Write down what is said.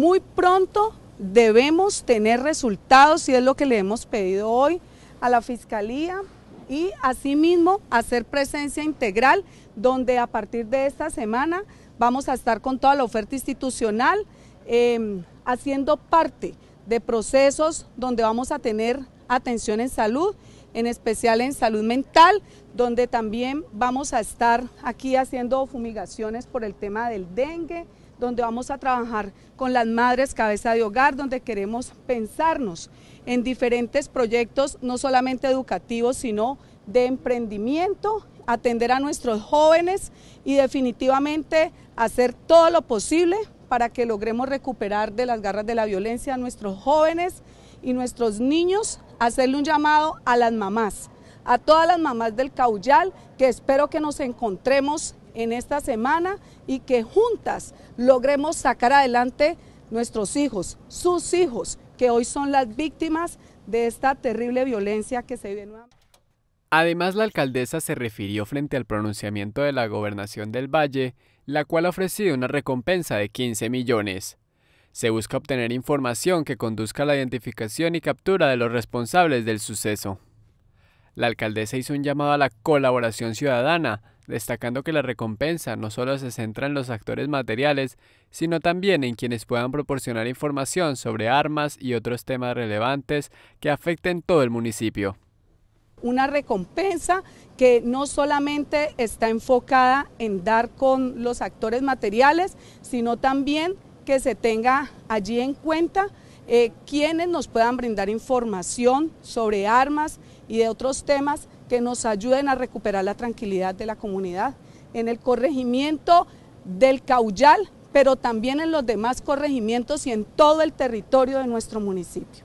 Muy pronto debemos tener resultados y es lo que le hemos pedido hoy a la Fiscalía y asimismo hacer presencia integral donde a partir de esta semana vamos a estar con toda la oferta institucional em, haciendo parte de procesos donde vamos a tener atención en salud en especial en salud mental, donde también vamos a estar aquí haciendo fumigaciones por el tema del dengue, donde vamos a trabajar con las madres cabeza de hogar, donde queremos pensarnos en diferentes proyectos, no solamente educativos, sino de emprendimiento, atender a nuestros jóvenes y definitivamente hacer todo lo posible para que logremos recuperar de las garras de la violencia a nuestros jóvenes, y nuestros niños, hacerle un llamado a las mamás, a todas las mamás del Caullal, que espero que nos encontremos en esta semana y que juntas logremos sacar adelante nuestros hijos, sus hijos, que hoy son las víctimas de esta terrible violencia que se vive Además, la alcaldesa se refirió frente al pronunciamiento de la gobernación del Valle, la cual ha ofrecido una recompensa de 15 millones. Se busca obtener información que conduzca a la identificación y captura de los responsables del suceso. La alcaldesa hizo un llamado a la colaboración ciudadana, destacando que la recompensa no solo se centra en los actores materiales, sino también en quienes puedan proporcionar información sobre armas y otros temas relevantes que afecten todo el municipio. Una recompensa que no solamente está enfocada en dar con los actores materiales, sino también que se tenga allí en cuenta eh, quienes nos puedan brindar información sobre armas y de otros temas que nos ayuden a recuperar la tranquilidad de la comunidad en el corregimiento del Cauyal, pero también en los demás corregimientos y en todo el territorio de nuestro municipio.